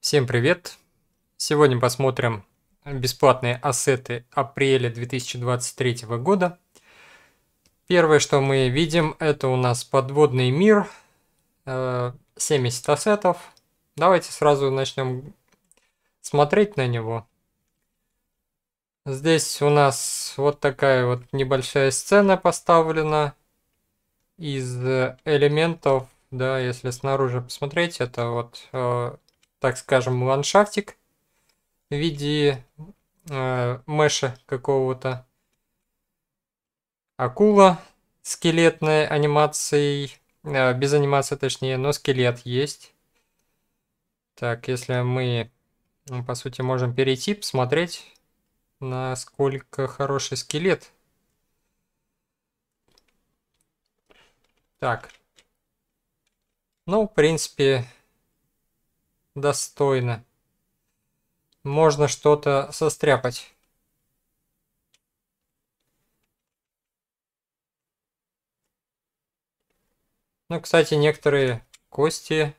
Всем привет! Сегодня посмотрим бесплатные ассеты апреля 2023 года. Первое, что мы видим, это у нас подводный мир, 70 э, ассетов. Давайте сразу начнем смотреть на него. Здесь у нас вот такая вот небольшая сцена поставлена из э, элементов, да, если снаружи посмотреть, это вот э, так скажем, ландшафтик в виде э, меша какого-то. Акула скелетной анимацией, э, без анимации точнее, но скелет есть. Так, если мы, ну, по сути, можем перейти, посмотреть, насколько хороший скелет. Так. Ну, в принципе, достойно. Можно что-то состряпать. Ну, кстати, некоторые кости,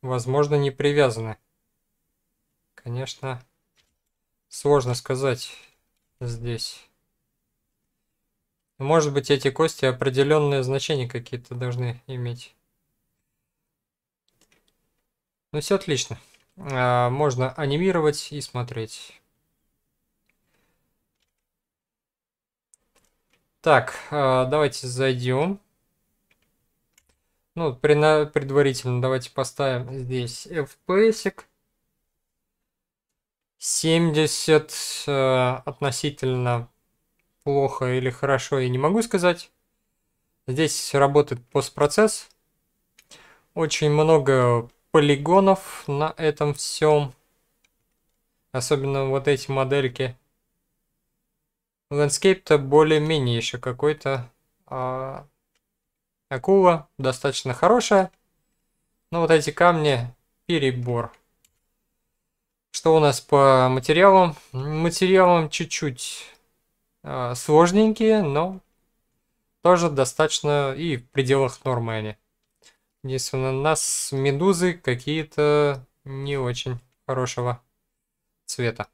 возможно, не привязаны. Конечно, сложно сказать здесь. Может быть, эти кости определенные значения какие-то должны иметь. Ну все отлично. А, можно анимировать и смотреть. Так, а, давайте зайдем. Ну, предварительно давайте поставим здесь FPS. 70 э, относительно плохо или хорошо, я не могу сказать. Здесь работает постпроцесс. Очень много полигонов на этом всем. Особенно вот эти модельки. Ландскейп-то более-менее еще какой-то. А... Акула достаточно хорошая. Но вот эти камни перебор. Что у нас по материалам? Материалам чуть-чуть э, сложненькие, но тоже достаточно и в пределах нормы они. Если у нас медузы какие-то не очень хорошего цвета.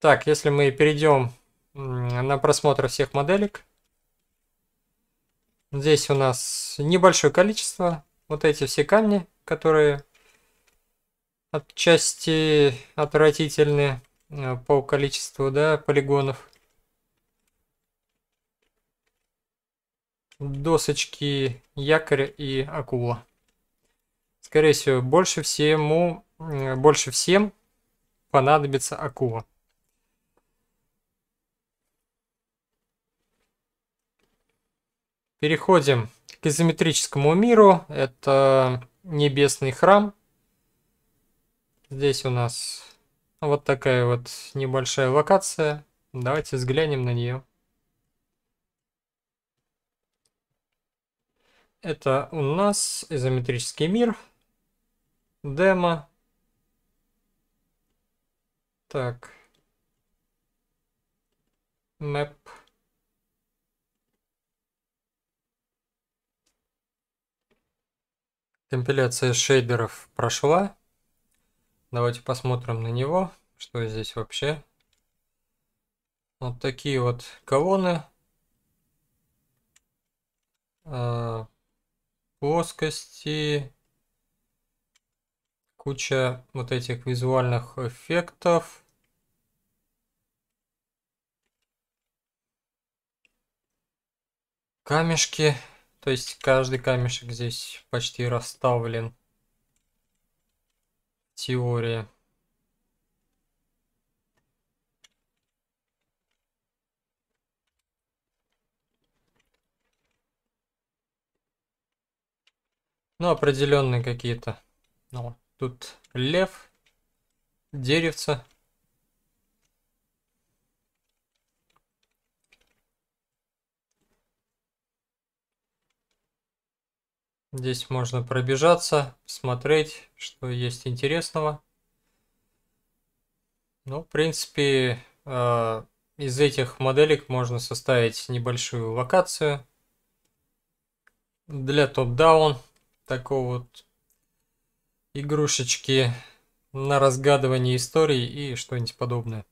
Так, если мы перейдем на просмотр всех моделек. Здесь у нас небольшое количество. Вот эти все камни, которые отчасти отвратительны э, по количеству да, полигонов. досочки, якорь и акула. Скорее всего, больше всему, больше всем понадобится акула. Переходим к изометрическому миру. Это небесный храм. Здесь у нас вот такая вот небольшая локация. Давайте взглянем на нее. Это у нас изометрический мир. Демо. Так. Мэп. Компиляция шейдеров прошла. Давайте посмотрим на него, что здесь вообще. Вот такие вот колонны. А, плоскости, куча вот этих визуальных эффектов. Камешки, то есть каждый камешек здесь почти расставлен. Теория. Ну, определенные какие-то. Ну, тут лев, деревца. Здесь можно пробежаться, смотреть, что есть интересного. Ну, в принципе, э, из этих моделек можно составить небольшую локацию для топ-даун такого вот игрушечки на разгадывание истории и что-нибудь подобное.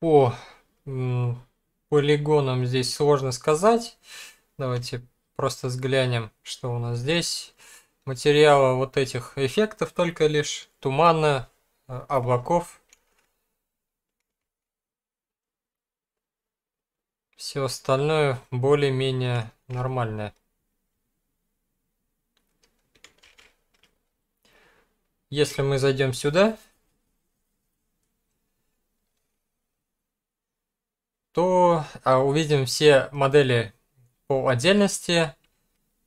По полигонам здесь сложно сказать. Давайте просто взглянем, что у нас здесь. Материала вот этих эффектов только лишь, тумана, а, облаков Все остальное более-менее нормальное. Если мы зайдем сюда, то а, увидим все модели по отдельности.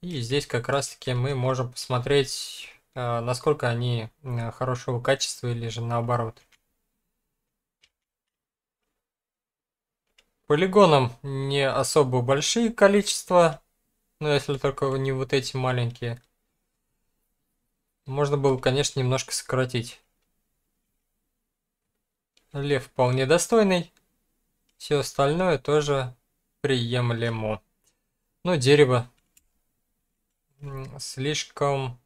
И здесь как раз таки мы можем посмотреть, а, насколько они хорошего качества или же наоборот. Полигоном не особо большие количества, но если только не вот эти маленькие. Можно было, конечно, немножко сократить. Лев вполне достойный. Все остальное тоже приемлемо. Но ну, дерево слишком...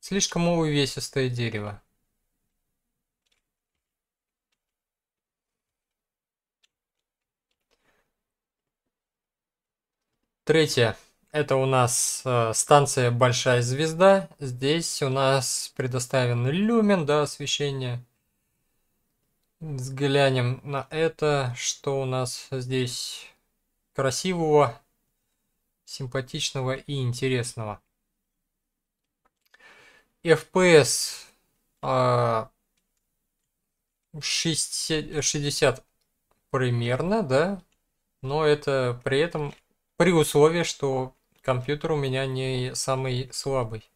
Слишком увесистое дерево. Третье. Это у нас э, станция Большая Звезда. Здесь у нас предоставлен люмен, да, освещения. Взглянем на это, что у нас здесь красивого, симпатичного и интересного. FPS э, 60, 60 примерно, да, но это при этом при условии, что компьютер у меня не самый слабый.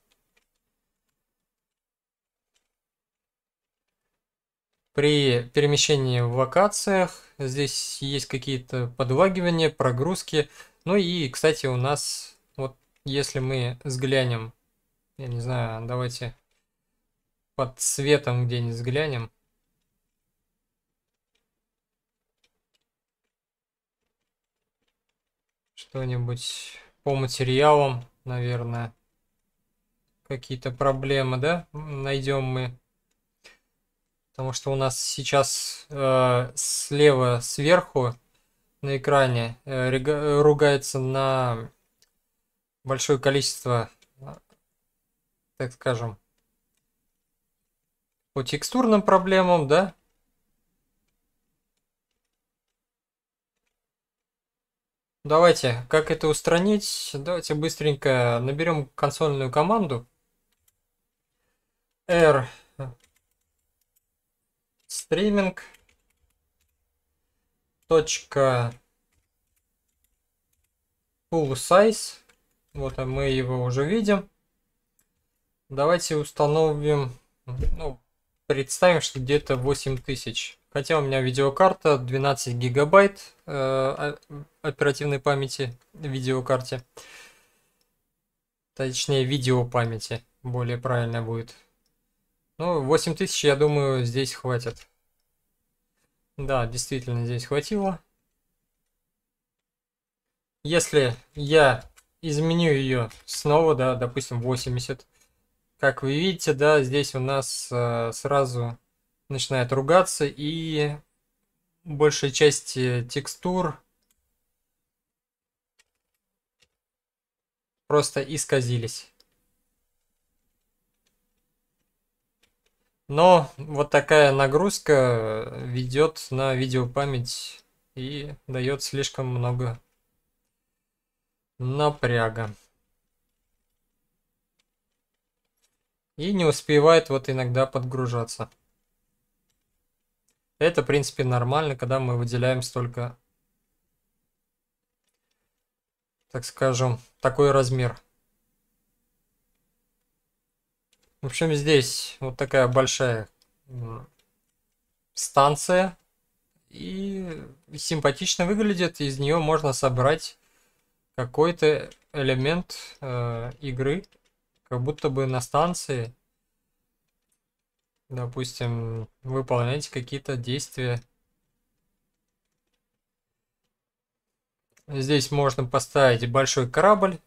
При перемещении в локациях здесь есть какие-то подлагивания, прогрузки. Ну и, кстати, у нас, вот если мы взглянем, я не знаю, давайте под светом где-нибудь взглянем. Что-нибудь по материалам, наверное. Какие-то проблемы, да, найдем мы. Потому что у нас сейчас э, слева сверху на экране э, ругается на большое количество, так скажем, по текстурным проблемам, да, Давайте, как это устранить? Давайте быстренько наберем консольную команду. R streaming точка full size. Вот а мы его уже видим. Давайте установим, ну, представим, что где-то 8000. Хотя у меня видеокарта 12 гигабайт э, оперативной памяти видеокарте. Точнее, видеопамяти более правильно будет. Ну, 8000, я думаю, здесь хватит. Да, действительно, здесь хватило. Если я изменю ее снова, да, допустим, 80, как вы видите, да, здесь у нас э, сразу начинает ругаться, и большая часть э, текстур просто исказились. Но вот такая нагрузка э, ведет на видеопамять и дает слишком много напряга. И не успевает вот иногда подгружаться. Это, в принципе, нормально, когда мы выделяем столько, так скажем, такой размер. В общем, здесь вот такая большая станция. И симпатично выглядит. Из нее можно собрать какой-то элемент э, игры. Как будто бы на станции допустим, выполняете какие-то действия. Здесь можно поставить большой корабль,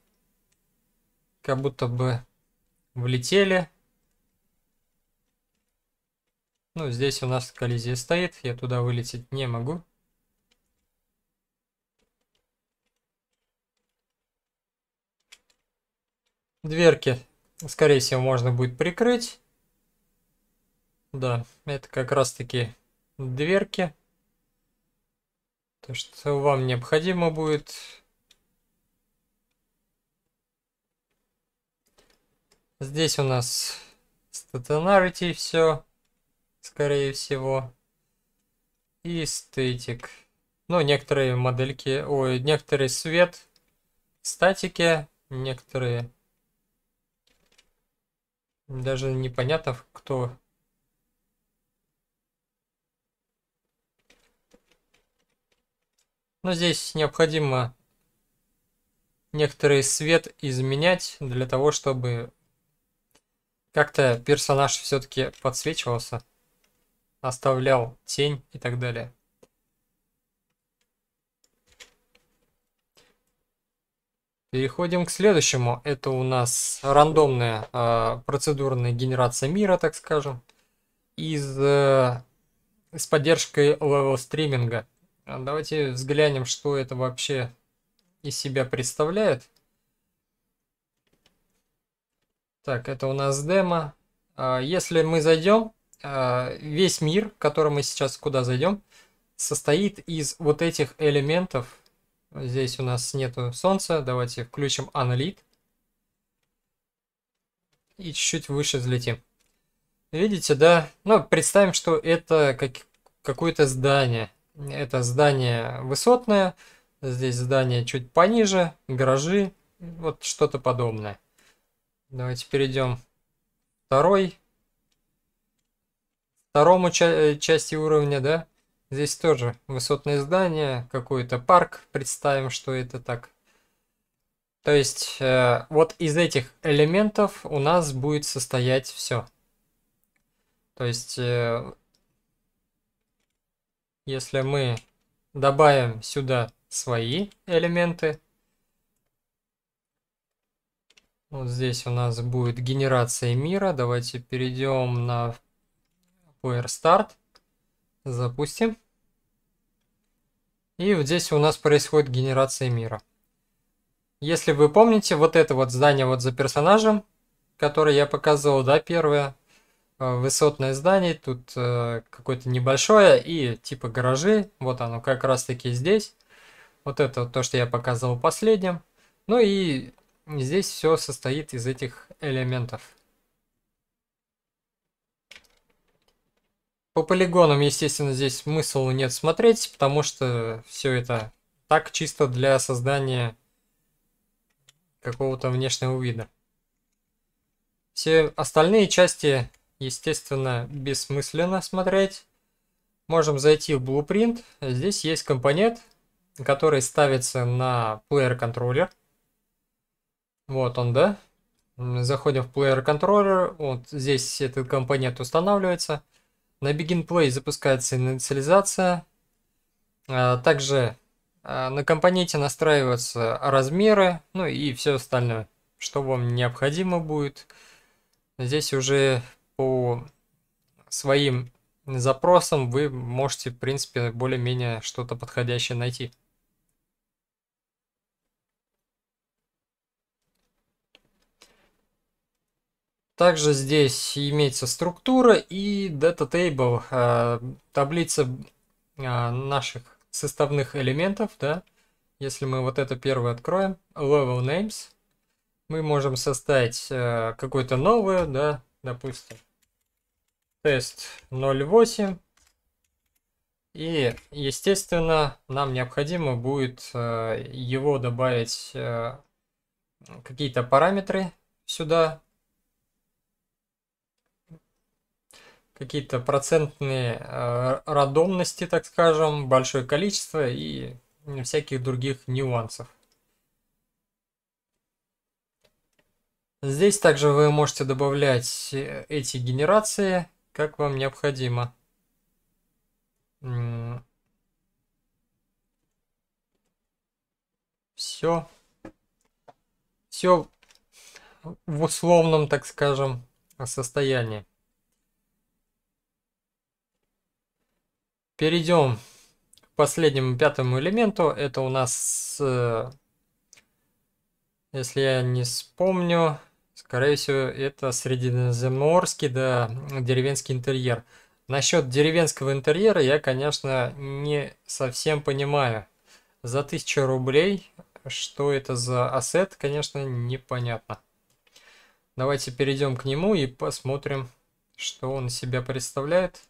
как будто бы влетели. Ну, здесь у нас коллизия стоит, я туда вылететь не могу. Дверки, скорее всего, можно будет прикрыть. Да, это как раз таки дверки. То, что вам необходимо будет. Здесь у нас стационарити все, скорее всего. И статик. Ну, некоторые модельки, ой, некоторые свет статики, некоторые даже непонятно, кто Но здесь необходимо некоторый свет изменять для того, чтобы как-то персонаж все-таки подсвечивался, оставлял тень и так далее. Переходим к следующему. Это у нас рандомная э, процедурная генерация мира, так скажем, из, э, с поддержкой левел стриминга. А давайте взглянем, что это вообще из себя представляет. Так, это у нас демо. А, если мы зайдем, а, весь мир, который мы сейчас куда зайдем, состоит из вот этих элементов. Здесь у нас нету солнца. Давайте включим аналит. И чуть-чуть выше взлетим. Видите, да? Ну, представим, что это как какое-то здание. Это здание высотное, здесь здание чуть пониже, гаражи, вот что-то подобное. Давайте перейдем второй, второму ча э, части уровня, да. Здесь тоже высотное здание, какой-то парк, представим, что это так. То есть э, вот из этих элементов у нас будет состоять все. То есть э, если мы добавим сюда свои элементы, вот здесь у нас будет генерация мира. Давайте перейдем на Player Start. Запустим. И вот здесь у нас происходит генерация мира. Если вы помните, вот это вот здание вот за персонажем, которое я показывал, да, первое, Э, высотное здание, тут э, какое-то небольшое и типа гаражи. Вот оно как раз таки здесь. Вот это то, что я показывал последним. Ну и здесь все состоит из этих элементов. По полигонам, естественно, здесь смысла нет смотреть, потому что все это так чисто для создания какого-то внешнего вида. Все остальные части естественно, бессмысленно смотреть. Можем зайти в Blueprint. Здесь есть компонент, который ставится на Player Controller. Вот он, да? Заходим в Player Controller. Вот здесь этот компонент устанавливается. На Begin Play запускается инициализация. А, также а, на компоненте настраиваются размеры, ну и все остальное, что вам необходимо будет. Здесь уже по своим запросам вы можете, в принципе, более-менее что-то подходящее найти. Также здесь имеется структура и data table, а, таблица а, наших составных элементов, да. Если мы вот это первое откроем, level names, мы можем составить э, какое-то новое, да, допустим, тест 0.8. И, естественно, нам необходимо будет э, его добавить э, какие-то параметры сюда, какие-то процентные э, рандомности, так скажем, большое количество и всяких других нюансов. Здесь также вы можете добавлять эти генерации, как вам необходимо. Все. Все в условном, так скажем, состоянии. Перейдем к последнему пятому элементу. Это у нас, э, если я не вспомню, Скорее всего, это средиземноморский, да, деревенский интерьер. Насчет деревенского интерьера я, конечно, не совсем понимаю. За 1000 рублей, что это за ассет, конечно, непонятно. Давайте перейдем к нему и посмотрим, что он себя представляет.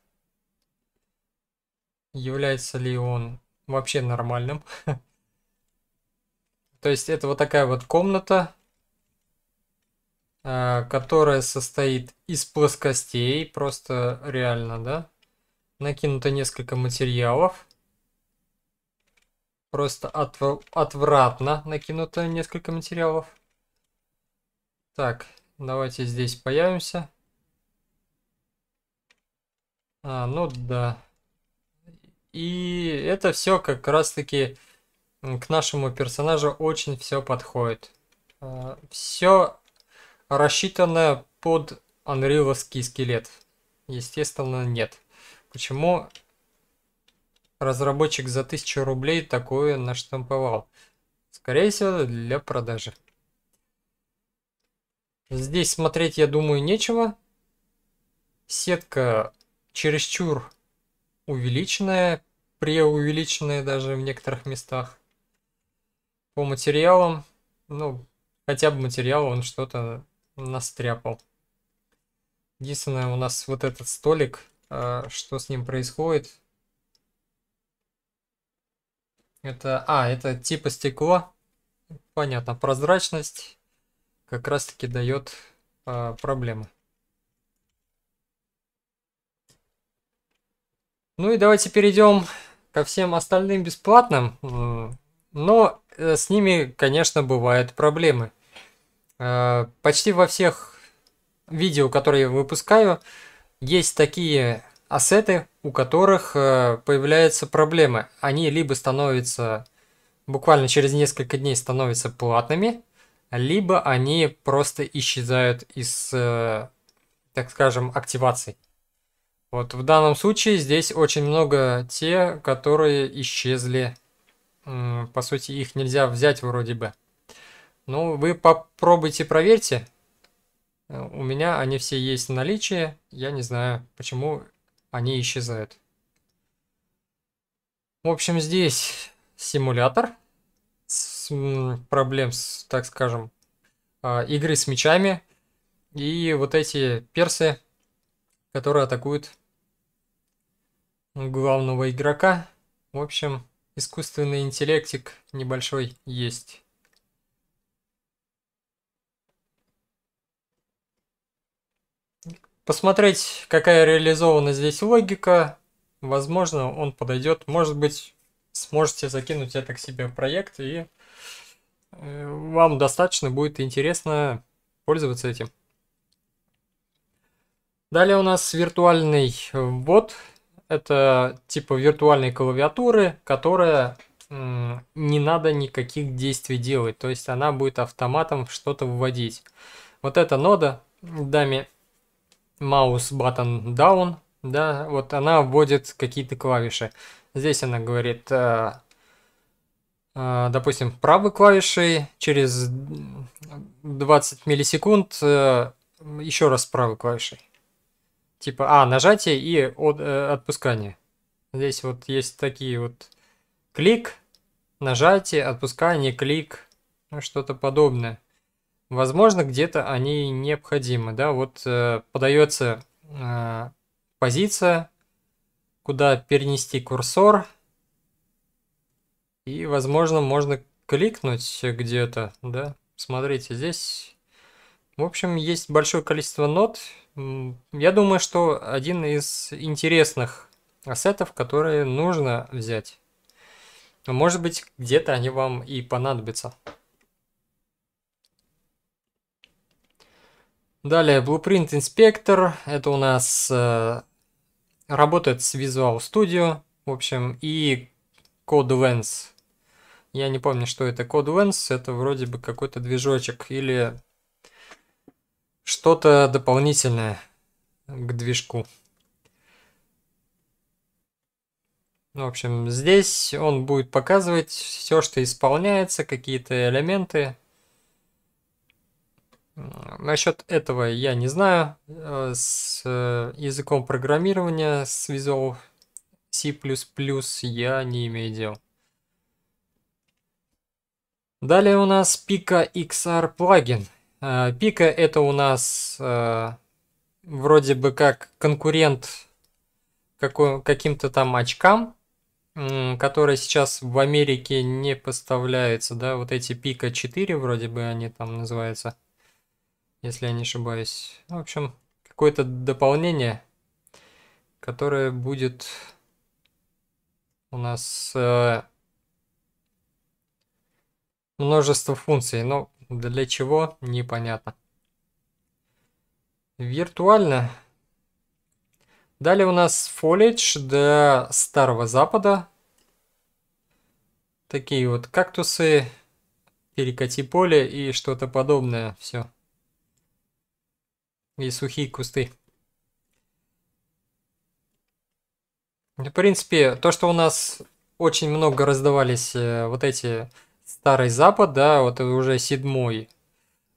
Является ли он вообще нормальным. То есть это вот такая вот комната Э, которая состоит из плоскостей, просто реально, да? Накинуто несколько материалов. Просто отв... отвратно накинуто несколько материалов. Так, давайте здесь появимся. А, ну да. И это все как раз таки к нашему персонажу очень все подходит. А, все рассчитанная под анриловский скелет? Естественно, нет. Почему разработчик за 1000 рублей такое наштамповал? Скорее всего, для продажи. Здесь смотреть, я думаю, нечего. Сетка чересчур увеличенная, преувеличенная даже в некоторых местах. По материалам, ну, хотя бы материал, он что-то настряпал. Единственное, у нас вот этот столик, э, что с ним происходит? Это, а, это типа стекло. Понятно, прозрачность как раз-таки дает э, проблемы. Ну и давайте перейдем ко всем остальным бесплатным. Но э, с ними, конечно, бывают проблемы. Э, почти во всех видео, которые я выпускаю, есть такие ассеты, у которых э, появляются проблемы. Они либо становятся, буквально через несколько дней становятся платными, либо они просто исчезают из, э, так скажем, активаций. Вот в данном случае здесь очень много те, которые исчезли. По сути, их нельзя взять вроде бы. Ну, вы попробуйте, проверьте. Э, у меня они все есть в наличии. Я не знаю, почему они исчезают. В общем, здесь симулятор с проблем, с, так скажем, а, игры с мечами. И вот эти персы, которые атакуют главного игрока. В общем, искусственный интеллектик небольшой есть. посмотреть, какая реализована здесь логика. Возможно, он подойдет. Может быть, сможете закинуть это к себе в проект, и э, вам достаточно будет интересно пользоваться этим. Далее у нас виртуальный ввод. Это типа виртуальной клавиатуры, которая не надо никаких действий делать. То есть она будет автоматом что-то вводить. Вот эта нода, дами Маус, button down, да, вот она вводит какие-то клавиши. Здесь она говорит, э, э, допустим, правой клавишей через 20 миллисекунд э, еще раз правой клавишей. Типа, а, нажатие и от, отпускание. Здесь вот есть такие вот клик, нажатие, отпускание, клик, ну, что-то подобное возможно, где-то они необходимы. Да? Вот э, подается э, позиция, куда перенести курсор, и, возможно, можно кликнуть где-то, да. Смотрите, здесь, в общем, есть большое количество нот. Я думаю, что один из интересных ассетов, которые нужно взять. Может быть, где-то они вам и понадобятся. Далее Blueprint Inspector. Это у нас э, работает с Visual Studio, в общем, и Code Lens. Я не помню, что это Code Lens. Это вроде бы какой-то движочек или что-то дополнительное к движку. Ну, в общем, здесь он будет показывать все, что исполняется, какие-то элементы, Насчет этого я не знаю. Э, с э, языком программирования, с Visual C++ я не имею дел. Далее у нас Pika XR плагин. Э, Pika это у нас вроде бы как конкурент каким-то там очкам, которые сейчас в Америке не поставляются, да, вот эти Pika 4 вроде бы они там называются – если я не ошибаюсь. Ну, в общем, какое-то дополнение, которое будет у нас э, множество функций, но ну, для чего непонятно. Виртуально. Далее у нас foliage до Старого Запада. Такие вот кактусы, перекати поле и что-то подобное. Все и сухие кусты. В принципе, то, что у нас очень много раздавались э, вот эти старый Запад, да, вот уже седьмой,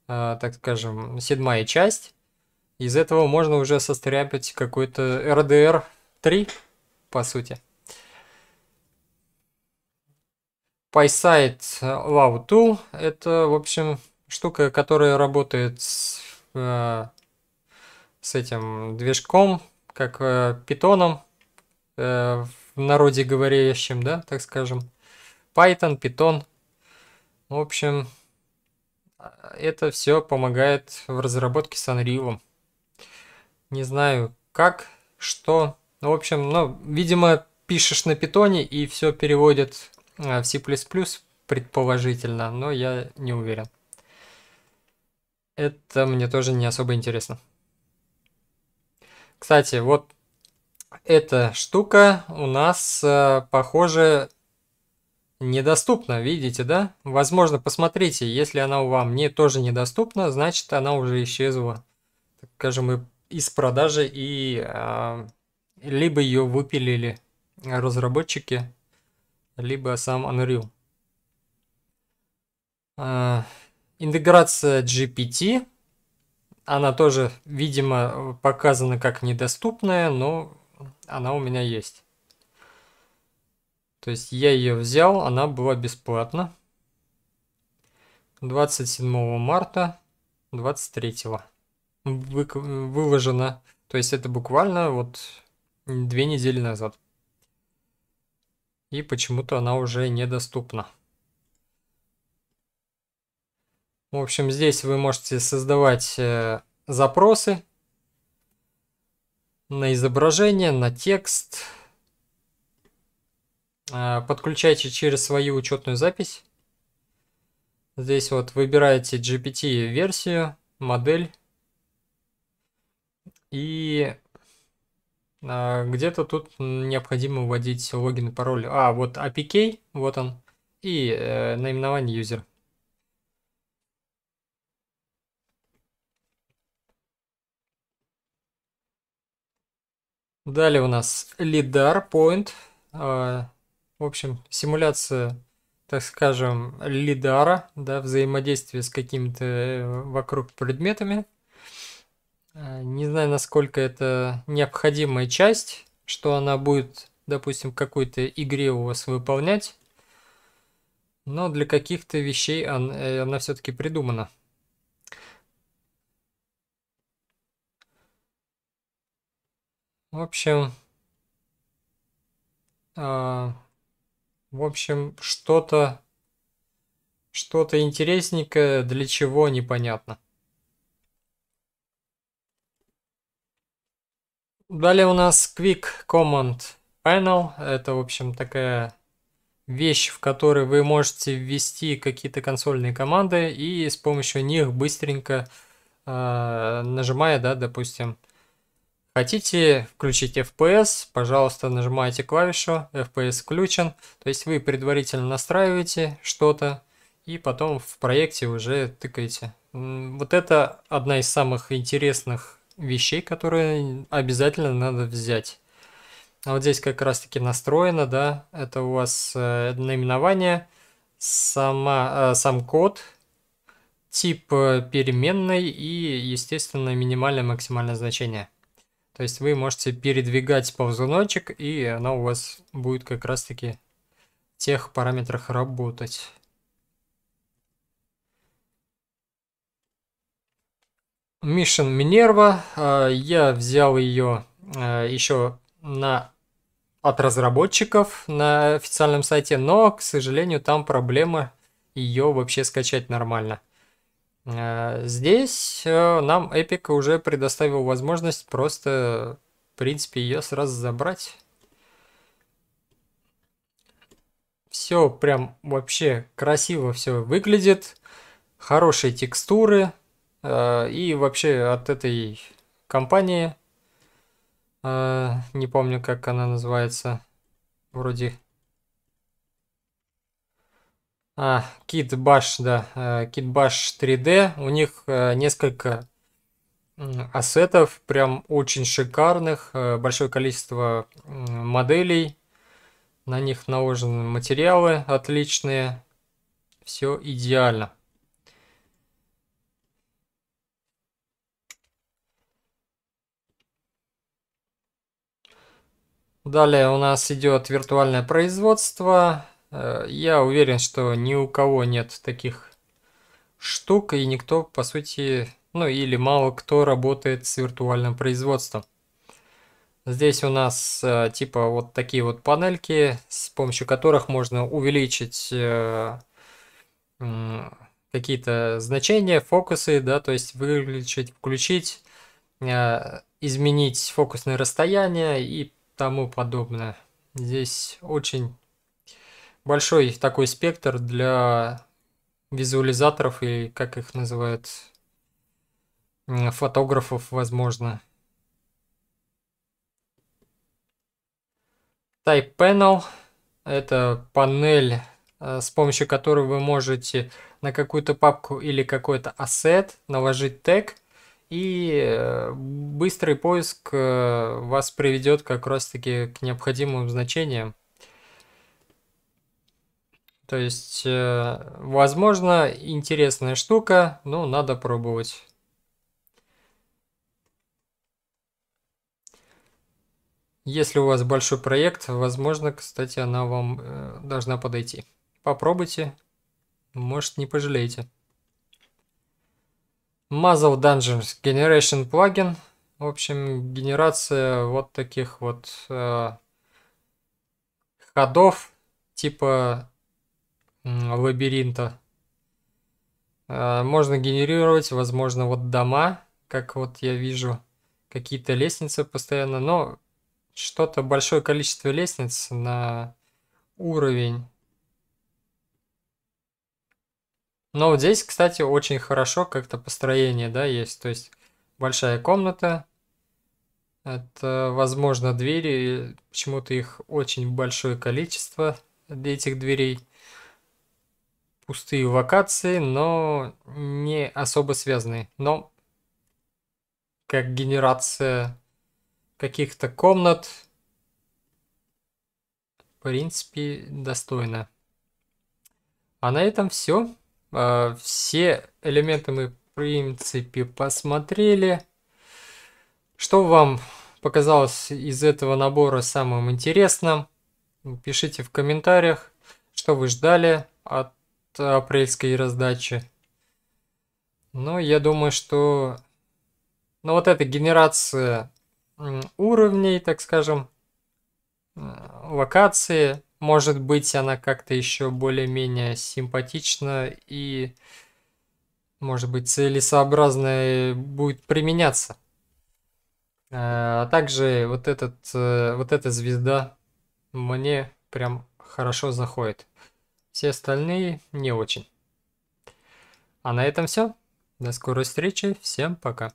э, так скажем, седьмая часть. Из этого можно уже состряпать какой-то RDR 3, по сути. PySight Wow э, Tool – это, в общем, штука, которая работает с э, с этим движком, как э, питоном, э, в народе говорящим, да, так скажем. Python, Python. В общем, э, это все помогает в разработке с Unreal. Не знаю, как, что. Ну, в общем, ну, видимо, пишешь на питоне и все переводит э, в C++, предположительно, но я не уверен. Это мне тоже не особо интересно. Кстати, вот эта штука у нас, э, похоже, недоступна, видите, да? Возможно, посмотрите, если она вам не тоже недоступна, значит, она уже исчезла, так скажем, из продажи, и э, либо ее выпилили разработчики, либо сам Unreal. Э, интеграция GPT она тоже, видимо, показана как недоступная, но она у меня есть. То есть я ее взял, она была бесплатна. 27 марта 23 вы, выложена. То есть это буквально вот две недели назад. И почему-то она уже недоступна. В общем, здесь вы можете создавать э, запросы на изображение, на текст. А, подключайте через свою учетную запись. Здесь вот выбираете GPT-версию, модель. И а, где-то тут необходимо вводить логин и пароль. А, вот APK, вот он. И э, наименование юзера. Далее у нас лидар, Point. А, в общем, симуляция, так скажем, лидара, да, взаимодействие с какими-то э, вокруг предметами. А, не знаю, насколько это необходимая часть, что она будет, допустим, какой-то игре у вас выполнять. Но для каких-то вещей э, она, она все-таки придумана. В общем, э, в общем, что-то, что-то интересненькое, для чего непонятно. Далее у нас Quick Command Panel. Это, в общем, такая вещь, в которой вы можете ввести какие-то консольные команды и с помощью них быстренько, э, нажимая, да, допустим, э, Хотите включить FPS, пожалуйста, нажимаете клавишу, FPS включен. То есть вы предварительно настраиваете что-то и потом в проекте уже тыкаете. Вот это одна из самых интересных вещей, которые обязательно надо взять. А вот здесь как раз таки настроено, да, это у вас э, наименование, сама, э, сам код, тип э, переменной и, естественно, минимальное максимальное значение. То есть вы можете передвигать ползуночек, и она у вас будет как раз-таки в тех параметрах работать. Mission Минерва Я взял ее а, еще на от разработчиков на официальном сайте, но, к сожалению, там проблема ее вообще скачать нормально. Э, здесь э, нам Эпик уже предоставил возможность просто, в принципе, ее сразу забрать. Все прям вообще красиво все выглядит. Хорошие текстуры. Э, и вообще от этой компании, не помню, как она называется, вроде а, Kitbash, да, э, Kitbash 3D, у них э, несколько ассетов, прям очень шикарных, э, большое количество моделей, на них наложены материалы отличные, все идеально. Далее у нас идет виртуальное производство, Э, я уверен, что ни у кого нет таких штук, и никто, по сути, ну или мало кто работает с виртуальным производством. Здесь у нас э, типа вот такие вот панельки, с помощью которых можно увеличить э, какие-то значения, фокусы, да, то есть выключить, включить, изменить фокусное расстояние и тому подобное. Здесь очень большой такой спектр для визуализаторов и, как их называют, фотографов, возможно. Type Panel – это панель, э, с помощью которой вы можете на какую-то папку или какой-то ассет наложить тег, и э, быстрый поиск э, вас приведет как раз-таки к необходимым значениям. То есть, э, возможно, интересная штука, но надо пробовать. Если у вас большой проект, возможно, кстати, она вам э, должна подойти. Попробуйте, может, не пожалеете. Muzzle Dungeons Generation Plugin, В общем, генерация вот таких вот э, ходов типа лабиринта. А, можно генерировать, возможно, вот дома, как вот я вижу, какие-то лестницы постоянно, но что-то большое количество лестниц на уровень. Но вот здесь, кстати, очень хорошо как-то построение, да, есть. То есть большая комната, это, возможно, двери, почему-то их очень большое количество, для этих дверей – пустые вакации, но не особо связанные. Но как генерация каких-то комнат, в принципе, достойно. А на этом все. А, все элементы мы, в принципе, посмотрели. Что вам показалось из этого набора самым интересным? Пишите в комментариях, что вы ждали от апрельской раздачи. Но ну, я думаю, что... Ну вот эта генерация уровней, так скажем, локации, может быть, она как-то еще более-менее симпатична и, может быть, целесообразно будет применяться. А, а также вот, этот, э, вот эта звезда мне прям хорошо заходит. Все остальные не очень. А на этом все. До скорой встречи. Всем пока.